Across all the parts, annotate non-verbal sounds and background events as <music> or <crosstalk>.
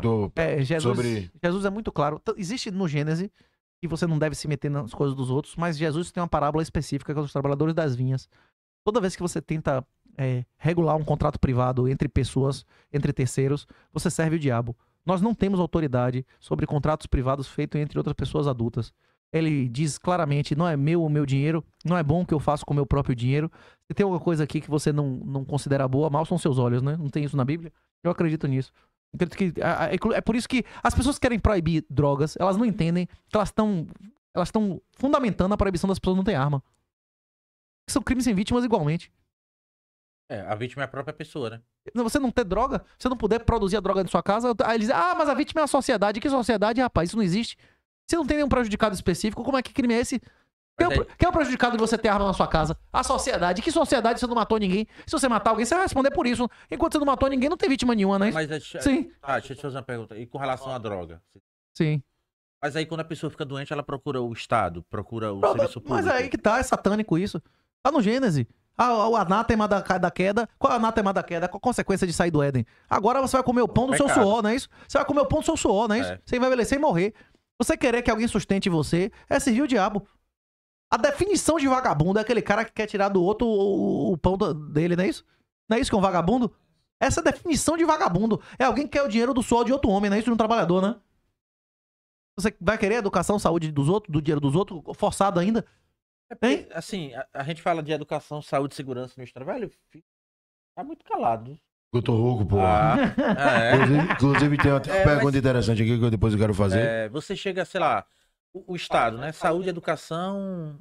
do, tá. é, Jesus, sobre... Jesus é muito claro. Existe no Gênesis que você não deve se meter nas coisas dos outros, mas Jesus tem uma parábola específica com é os trabalhadores das vinhas. Toda vez que você tenta é, regular um contrato privado entre pessoas, entre terceiros, você serve o diabo. Nós não temos autoridade sobre contratos privados feitos entre outras pessoas adultas. Ele diz claramente: não é meu o meu dinheiro, não é bom o que eu faço com o meu próprio dinheiro. Se tem alguma coisa aqui que você não, não considera boa, mal são seus olhos, né? Não tem isso na Bíblia? Eu acredito nisso. É por isso que as pessoas querem proibir drogas, elas não entendem que elas estão elas estão fundamentando a proibição das pessoas não terem arma. São crimes sem vítimas igualmente. É, a vítima é a própria pessoa, né? Você não ter droga, você não puder produzir a droga na sua casa, aí eles ah, mas a vítima é a sociedade. Que sociedade, rapaz? Isso não existe. se não tem nenhum prejudicado específico, como é que crime é esse? Quem é, o, quem é o prejudicado de você ter arma na sua casa? A sociedade. Que sociedade você não matou ninguém? Se você matar alguém, você vai responder por isso. Enquanto você não matou ninguém, não tem vítima nenhuma, né? Mas deixa, Sim. Ah, deixa eu te fazer uma pergunta. E com relação à droga? Sim. Mas aí quando a pessoa fica doente, ela procura o Estado, procura o serviço público. Mas aí que tá, é satânico isso. Tá no Gênese. Ah, o anátema da, da queda. Qual é o anátema da queda? Qual a consequência de sair do Éden? Agora você vai comer o pão do Pecado. seu suor, não é isso? Você vai comer o pão do seu suor, não é isso? É. Você vai envelhecer e morrer. Você querer que alguém sustente você é servir o diabo. A definição de vagabundo é aquele cara que quer tirar do outro o, o pão dele, não é isso? Não é isso que é um vagabundo? Essa definição de vagabundo é alguém que quer o dinheiro do suor de outro homem, não é isso de um trabalhador, né? Você vai querer educação, saúde dos outros, do dinheiro dos outros, forçado ainda? É porque, assim, a, a, gente fala de educação, saúde, segurança no trabalho, tá muito calado. Eu tô rouco, pô. Ah, é. <laughs> inclusive, inclusive, tem uma <laughs> é, pergunta mas... interessante aqui que eu depois quero fazer. É, você chega, sei lá, o, o Estado, né? Saúde, educação,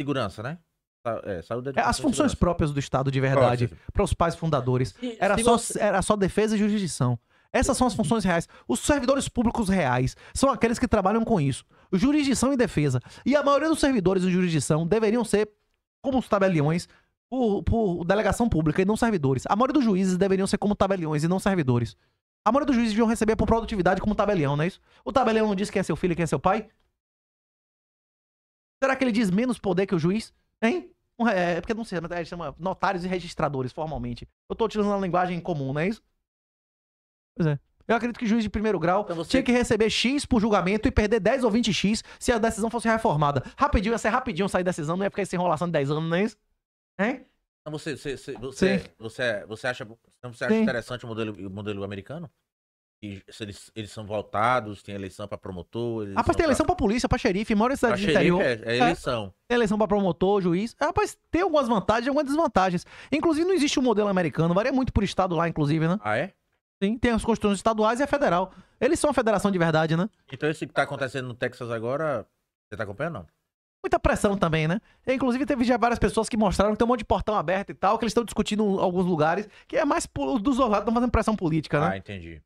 segurança, né? É, saúde, é, educação, As funções segurança. próprias do Estado de verdade, para os pais fundadores. Era só, era só defesa e jurisdição. Essas são as funções reais. Os servidores públicos reais são aqueles que trabalham com isso. Jurisdição e defesa. E a maioria dos servidores em jurisdição deveriam ser, como os tabeliões, por, por delegação pública e não servidores. A maioria dos juízes deveriam ser como tabeliões e não servidores. A maioria dos juízes deviam receber por produtividade como tabelião, não é isso? O tabelião não diz quem é seu filho e quem é seu pai? Será que ele diz menos poder que o juiz? Hein? É, é, porque não sei, mas ele chama notários e registradores, formalmente. Eu tô utilizando a linguagem comum, não é isso? Pois é. Eu acredito que juiz de primeiro grau então você... tinha que receber X por julgamento e perder 10 ou 20 X se a decisão fosse reformada. Rapidinho, ia ser rapidinho sair da decisão, não ia ficar essa enrolação de 10 anos, não é isso? Hein? Então você, você, você, você, é, você, é, você, acha, então você acha interessante o modelo, o modelo americano? eles, eles são voltados, tem eleição pra promotor. Rapaz, tem eleição pra... pra polícia, pra xerife, mora em cidade do interior. É, é, é. eleição. É, tem eleição pra promotor, juiz. Rapaz, tem algumas vantagens e algumas desvantagens. Inclusive, não existe um modelo americano, varia muito por estado lá, inclusive, né? Ah, é? Sim, tem as constituições estaduais e a federal. Eles são a federação de verdade, né? Então, isso que tá acontecendo no Texas agora, você tá acompanhando, não? muita pressão também, né? Inclusive, teve já várias pessoas que mostraram que tem um monte de portão aberto e tal, que eles estão discutindo em alguns lugares, que é mais dos lados estão fazendo pressão política, né? Ah, entendi.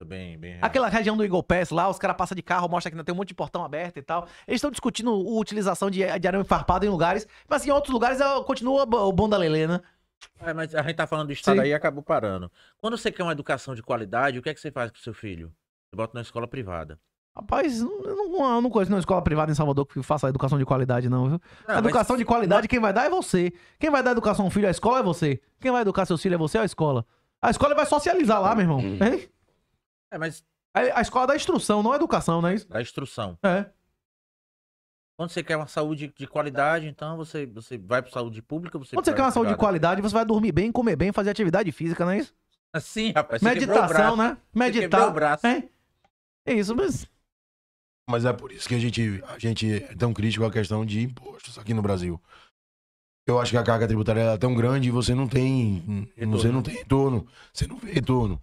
Tá bem, bem Aquela região do Eagle Pass lá, os caras passam de carro, mostra que ainda tem um monte de portão aberto e tal. Eles estão discutindo a utilização de, de arame farpado em lugares, mas em outros lugares ah, continua o bom da Lelê, né? É, mas a gente tá falando do estado Sim. aí e acabou parando. Quando você quer uma educação de qualidade, o que é que você faz pro seu filho? Você bota na escola privada. Rapaz, não, não, não conheço nenhuma escola privada em Salvador que faça educação de qualidade, não, viu? Não, ah, educação mas... de qualidade, quem vai dar é você. Quem vai dar educação ao filho à escola é você. Quem vai educar seus filhos é você ou a escola. A escola vai socializar lá, meu irmão. Hum. Hein? É, mas. É, a escola da instrução, não a é educação, não é isso? Da instrução. É. Quando você quer uma saúde de qualidade, então você, você vai para saúde pública. Você Quando você quer uma saúde de qualidade, você vai dormir bem, comer bem, fazer atividade física, não é isso? Assim, <laughs> rapaz. Meditação, né? Meditar. O braço. É. é isso, mas. Mas é por isso que a gente, a gente é tão crítico à questão de impostos aqui no Brasil. Eu acho que a carga tributária é tão grande e você não tem. Retorno. Você não tem retorno. Você não vê retorno.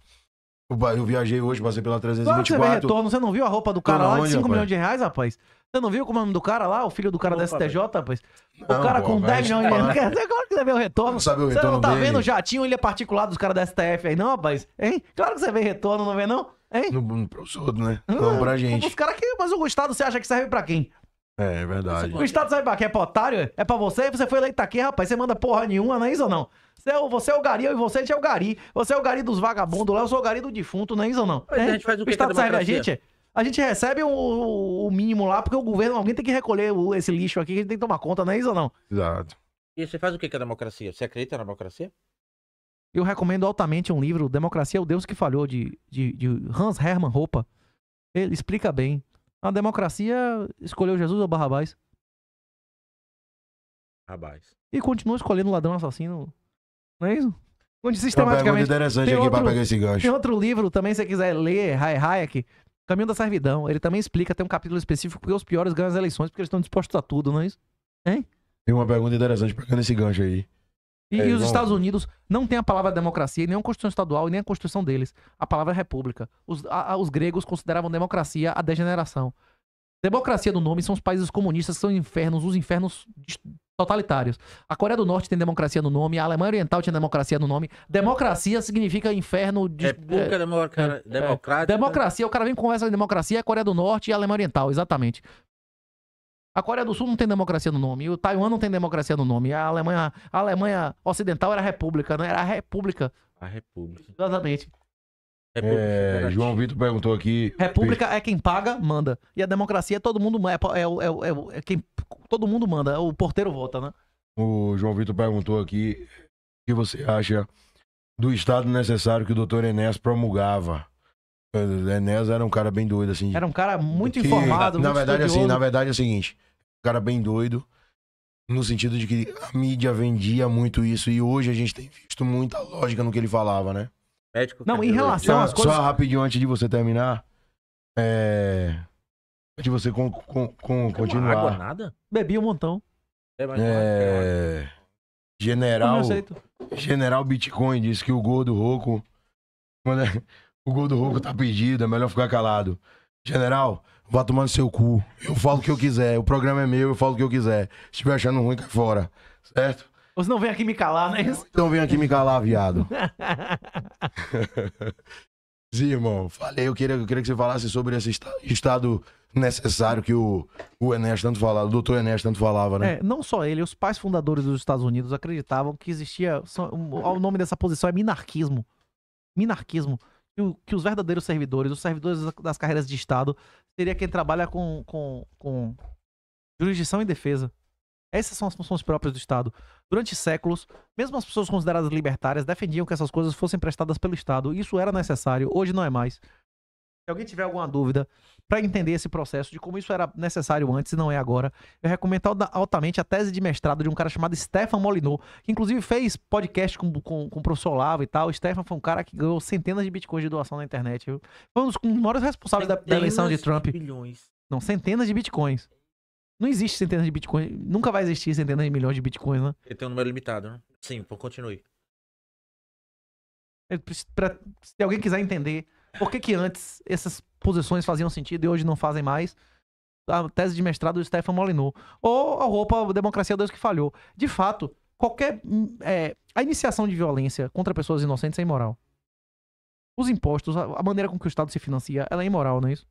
Eu viajei hoje, passei pela 324. Claro você, retorno, você não viu a roupa do cara lá de 5 milhões de reais, rapaz? Você não viu como é o nome do cara lá, o filho do cara da STJ, rapaz? O não, cara pô, com 10 milhões de reais. claro que você vê o retorno. Não sabe o retorno você não tá dele. vendo o jatinho, ele é particular dos caras da STF aí, não, rapaz? Hein? Claro que você vê retorno, não vê não? Hein? No, pros outros, né? Não, pra gente. Os que. Mas o Gustavo, você acha que serve pra quem? É, é verdade. O Estado sabe pra quê? É pra otário? É? é pra você? Você foi eleito aqui, rapaz. Você manda porra nenhuma, não é isso ou não? Você é, o, você é o gari, eu e você, a gente é o gari. Você é o gari dos vagabundos lá, eu sou o gari do defunto, não é isso ou não? é? a gente faz o, o Estado serve a gente? A gente recebe o, o, mínimo lá, porque o governo, alguém tem que recolher esse lixo aqui, que a gente tem que tomar conta, não é isso ou não? Exato. E você faz o que com a democracia? Você acredita na democracia? Eu recomendo altamente um livro, Democracia é o Deus que Falhou, de, de, de Hans Hermann Roupa. Ele explica bem a democracia escolheu Jesus ou Barrabás? Barrabás. E continua escolhendo ladrão assassino. Não é isso? Onde é sistematicamente. interessante aqui outro, pegar esse gancho. Tem outro livro também, se você quiser ler, Hayek, Caminho da Servidão. Ele também explica, tem um capítulo específico, porque os piores ganham as eleições, porque eles estão dispostos a tudo, não é isso? Hein? Tem uma pergunta interessante pegar nesse gancho aí. E, é, e os Estados Unidos não tem a palavra democracia, nem a Constituição Estadual, e nem a Constituição deles. A palavra é república. Os, a, a, os gregos consideravam democracia a degeneração. Democracia do nome são os países comunistas, são infernos, os infernos totalitários. A Coreia do Norte tem democracia no nome, a Alemanha Oriental tinha democracia no nome. Democracia significa inferno de. República é, é, é. democrática. É, democracia, o cara vem com essa democracia, é a Coreia do Norte e a Alemanha Oriental, exatamente. A Coreia do Sul não tem democracia no nome, o Taiwan não tem democracia no nome, a Alemanha, a Alemanha Ocidental era república, não né? era a república. A república. Exatamente. É, é João Vitor perguntou aqui. República é quem paga, manda. E a democracia é todo mundo é, é, é, é, é quem todo mundo manda. O porteiro vota, né? O João Vitor perguntou aqui o que você acha do estado necessário que o doutor Enes promulgava. Eh, Enes era um cara bem doido, assim. Era um cara muito que, informado. Na muito verdade, assim, estudioso. assim, na verdade é o seguinte cara bem doido, no sentido de que a mídia vendia muito isso e hoje a gente tem visto muita lógica no que ele falava, né? Médico. Não, em relação só, às coisas. Só rapidinho antes de você terminar. É. De você com, com, com continuar. Água, nada? Bebi um montão. É. é... General. General Bitcoin disse que o gol do Roco. O gol do Roco tá pedido, é melhor ficar calado. General, vá tomando seu cu. Eu falo o que eu quiser. O programa é meu, eu falo o que eu quiser. Se estiver achando ruim, cai fora. Certo? Você não vem aqui me calar, né? Então vem aqui me calar, viado. <laughs> Sim, irmão. Falei, eu queria, eu queria que você falasse sobre esse estado necessário que o, o Enes tanto falava, o doutor Enes tanto falava, né? É, não só ele, os pais fundadores dos Estados Unidos acreditavam que existia. um, o nome dessa posição é minarquismo. Minarquismo que, que os verdadeiros servidores, os servidores das carreiras de Estado, seria quem trabalha com, com, com jurisdição e defesa. Essas são as funções próprias do Estado. Durante séculos, mesmo as pessoas consideradas libertárias defendiam que essas coisas fossem prestadas pelo Estado. Isso era necessário, hoje não é mais. Se alguém tiver alguma dúvida para entender esse processo de como isso era necessário antes e não é agora, eu recomendo altamente a tese de mestrado de um cara chamado Stefan Molinot, que inclusive fez podcast com, com, com o professor Lava e tal. O Stefan foi um cara que ganhou centenas de bitcoins de doação na internet. Foi um dos, maiores responsáveis da, da, eleição de Trump. Bilhões. Não, centenas de bitcoins. Não existe centenas de bitcoins. Nunca vai existir centenas de milhões de bitcoins, né? Ele tem um número limitado, né? Sim, então continue. É, se alguém quiser entender por que, que antes essas posições faziam sentido e hoje não fazem mais? A tese de mestrado do Stefan Molyneux. Ou a roupa Democracia Deus que falhou. De fato, qualquer. Hum, é, a iniciação de violência contra pessoas inocentes é imoral. Os impostos, a maneira com que o Estado se financia, ela é imoral, não é isso?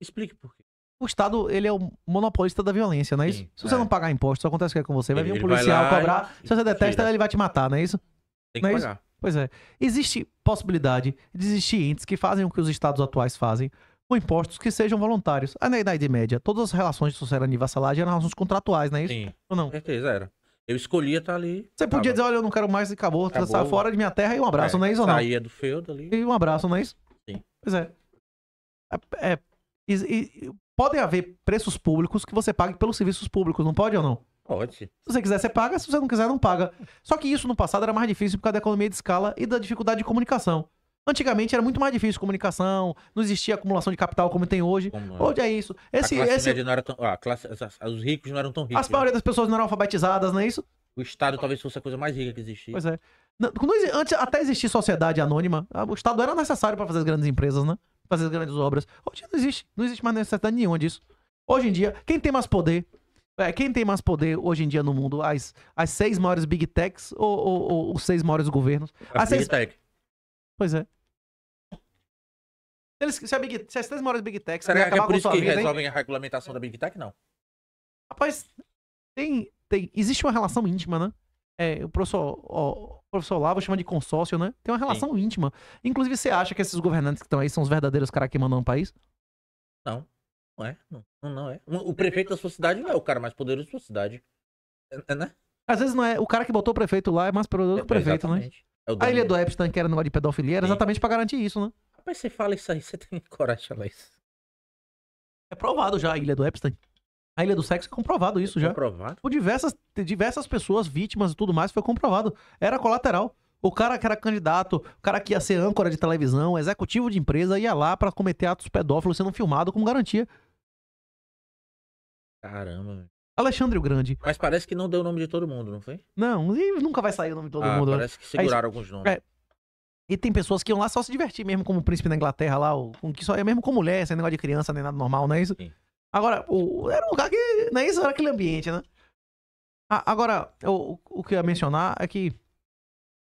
Explique por quê. O Estado, ele é o monopolista da violência, não é Sim, isso? Se é. você não pagar impostos, acontece o que é com você? Vai vir um policial cobrar. E... Se você detesta, tira. ele vai te matar, não é isso? Tem que não é pagar. Isso? Pois é, existe possibilidade de existir entes que fazem o que os estados atuais fazem com impostos que sejam voluntários. Ah, na Idade Média, todas as relações de sociedade e vassalagem eram relações contratuais, não é isso? Sim. Ou não? certeza era. Eu escolhia estar ali. Você podia dizer, olha, eu não quero mais e acabou, acabou. Sai fora de minha terra e um abraço, é, não é isso ou não? do feudo ali. E um abraço, não é isso? Sim. Pois é. é, é e, e, podem haver preços públicos que você pague pelos serviços públicos, não pode ou não? Pode. Se você quiser, você paga. Se você não quiser, não paga. Só que isso no passado era mais difícil por causa da economia de escala e da dificuldade de comunicação. Antigamente era muito mais difícil comunicação, não existia acumulação de capital como tem hoje. Como... Hoje é isso. Esse, a classe esse... não era tão... ah, classe... Os ricos não eram tão ricos. As né? maioria das pessoas não eram alfabetizadas, não é isso? O Estado talvez fosse a coisa mais rica que existia. Pois é. não, antes, até existir sociedade anônima, ah, o Estado era necessário para fazer as grandes empresas, né? Fazer as grandes obras. Hoje não existe. Não existe mais necessidade nenhuma disso. Hoje em dia, quem tem mais poder é, quem tem mais poder hoje em dia no mundo? As, as seis maiores big techs ou, ou, ou os seis maiores governos? As, as big seis... tech. Pois é. Eles, se, a big, se as três maiores big techs... Será que é por isso que vida, resolvem hein? a regulamentação da big tech? Não. Rapaz, tem, tem, existe uma relação íntima, né? É, o professor, o professor Olavo chama de consórcio, né? Tem uma relação Sim. íntima. Inclusive, você acha que esses governantes que estão aí são os verdadeiros caras que mandam o país? Não. Não é, não, não é. O prefeito da sua cidade não é o cara mais poderoso da sua cidade. É, é, né? Às vezes não é. O cara que botou o prefeito lá é mais poderoso é, que o prefeito, né? exatamente. né? É o a ilha é do Epstein, que era ar de pedofilia, era Sim. exatamente pra garantir isso, né? Rapaz, você fala isso aí, <laughs> você tem coragem de falar isso. É provado já a ilha do Epstein. A Ilha do Sexo é comprovado isso é já. Comprovado. Por tipo, diversas, diversas pessoas, vítimas e tudo mais, foi comprovado. Era colateral. O cara que era candidato, o cara que ia ser âncora de televisão, executivo de empresa, ia lá para cometer atos pedófilos sendo filmado como garantia. Caramba. Alexandre o Grande. Mas parece que não deu o nome de todo mundo, não foi? Não, e nunca vai sair o nome de todo ah, mundo. Né? Parece que seguraram alguns nomes. É, e tem pessoas que iam lá só se divertir mesmo, como o príncipe na Inglaterra lá, o, que só é mesmo com mulher, sem negócio de criança, nem nada normal, não é isso? Sim. Agora, o, era um lugar que. Não é isso? Era aquele ambiente, né? agora, o, o que eu ia mencionar é que,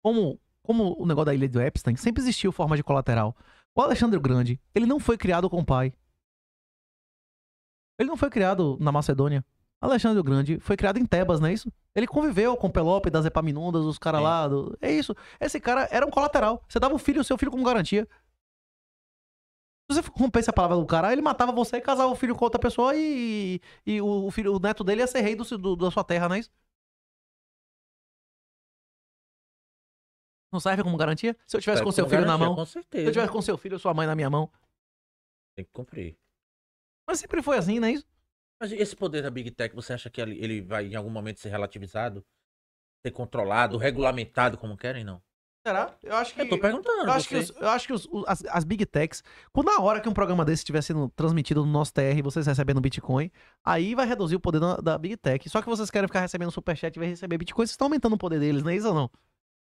como, como o negócio da ilha do Epstein, sempre existiu forma de colateral. O Alexandre o Grande, ele não foi criado com o pai. Ele não foi criado na Macedônia. Alexandre o Grande foi criado em Tebas, não é isso? Ele conviveu com das Epaminondas, os caras lá. Do... É isso. Esse cara era um colateral. Você dava o filho, o seu filho como garantia. Se você rompesse a palavra do cara, ele matava você e casava o filho com outra pessoa e, e, o, filho, o neto dele ia ser rei do, do, da sua terra, não é isso? Não serve como garantia? Se eu tivesse com seu filho na mão. com Se eu tivesse com seu filho ou sua mãe na minha mão, Tem que cumprir. Mas sempre foi assim, não é isso? Mas esse poder da Big Tech, você acha que ele vai em algum momento ser relativizado? Ser controlado, regulamentado, como querem, não? Será? Eu acho é, que. Eu tô perguntando. Eu acho você. que, os, eu acho que os, as, as, Big Techs. Quando a hora que um programa desse estiver sendo transmitido no nosso TR vocês recebendo Bitcoin, aí vai reduzir o poder da, da Big Tech. Só que vocês querem ficar recebendo Superchat e vai receber Bitcoin, vocês estão aumentando o poder deles, não é isso ou não?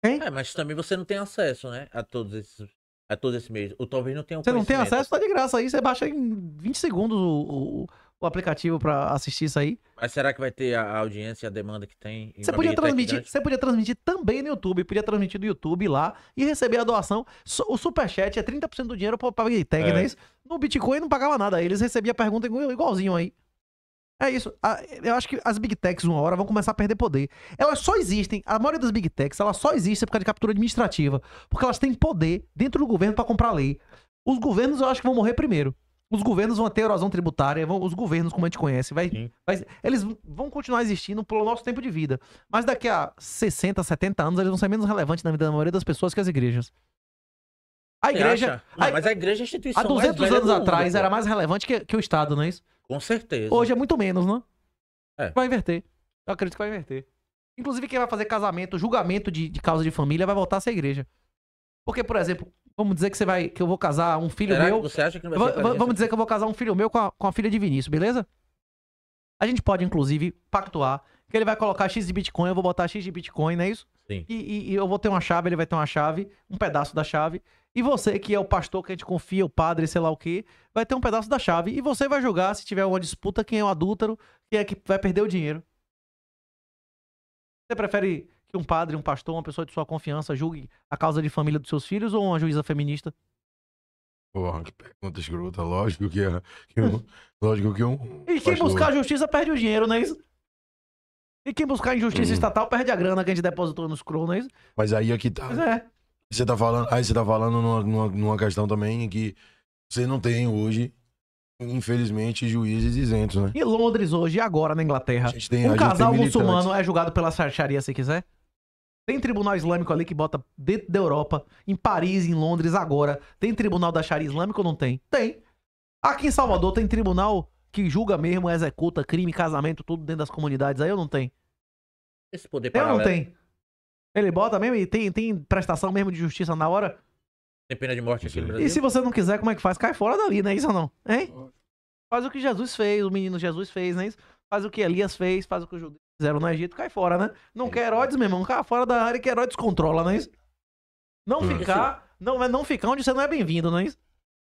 Hein? É, mas também você não tem acesso, né? A todos esses a todos esses meios. Ou talvez não tenha Você não tem acesso, tá de graça aí. Você baixa em 20 segundos o, o, o aplicativo para assistir isso aí. Mas será que vai ter a audiência e a demanda que tem? Você podia, transmitir, você podia transmitir também no YouTube. Podia transmitir do YouTube lá e receber a doação. O Superchat é 30% do dinheiro para pagar PagTech, é. não é isso? No Bitcoin não pagava nada. Eles recebiam a pergunta igualzinho aí. É isso. Eu acho que as big techs, uma hora, vão começar a perder poder. Elas só existem, a maioria das big techs, elas só existem por causa de captura administrativa. Porque elas têm poder dentro do governo para comprar lei. Os governos, eu acho que vão morrer primeiro. Os governos vão ter erosão tributária, vão, os governos, como a gente conhece, vai, vai, eles vão continuar existindo pelo nosso tempo de vida. Mas daqui a 60, 70 anos, eles vão ser menos relevantes na vida da maioria das pessoas que as igrejas. A igreja. Não, a, mas a igreja é a instituição. Há 200 anos atrás era mais relevante que, que o Estado, não é isso? Com certeza. Hoje é muito menos, não? Né? É. Vai inverter. Eu acredito que vai inverter. Inclusive, quem vai fazer casamento, julgamento de, de causa de família, vai voltar a ser igreja. Porque, por exemplo, vamos dizer que você vai. que eu vou casar um filho Será meu. Você acha que não vai ser Vamos dizer que eu vou casar um filho meu com a, com a filha de Vinícius, beleza? A gente pode, inclusive, pactuar que ele vai colocar X de Bitcoin, eu vou botar X de Bitcoin, não é isso? Sim. E, e, e eu vou ter uma chave, ele vai ter uma chave, um pedaço da chave. E você, que é o pastor que a gente confia, o padre, sei lá o quê, vai ter um pedaço da chave. E você vai julgar, se tiver uma disputa, quem é o adúltero, quem é que vai perder o dinheiro. Você prefere que um padre, um pastor, uma pessoa de sua confiança julgue a causa de família dos seus filhos ou uma juíza feminista? Porra, que pergunta escrota. Lógico que, é, que um, <laughs> lógico que um. E quem pastor... buscar justiça perde o dinheiro, não é isso? E quem buscar injustiça hum. estatal perde a grana que a gente depositou nos cronos. não é isso? Mas aí é que tá. Pois é. Você tá falando, aí você tá falando numa, numa, numa questão também que você não tem hoje infelizmente, juízes isentos, né? E Londres hoje e agora na Inglaterra? Tem, um casal muçulmano é julgado pela Sharia se quiser? Tem tribunal islâmico ali que bota dentro da Europa, em Paris, em Londres agora. Tem tribunal da Sharia islâmico ou não tem? Tem. Aqui em Salvador tem tribunal que julga mesmo, executa crime, casamento, tudo dentro das comunidades. Aí eu não tem. Esse poder paralelo. Eu não tenho. Ele bota mesmo e tem, tem prestação mesmo de justiça na hora? Tem pena de morte aqui no Brasil. E se você não quiser, como é que faz? Cai fora dali, não é isso ou não? Hein? Faz o que Jesus fez, o menino Jesus fez, não é isso? Faz o que Elias fez, faz o que os judeus fizeram no Egito, cai fora, né? Não quer Herodes, meu irmão, cai fora da área que Herodes controla, não é isso? Não hum. ficar, não, não ficar onde você não é bem-vindo, não é isso?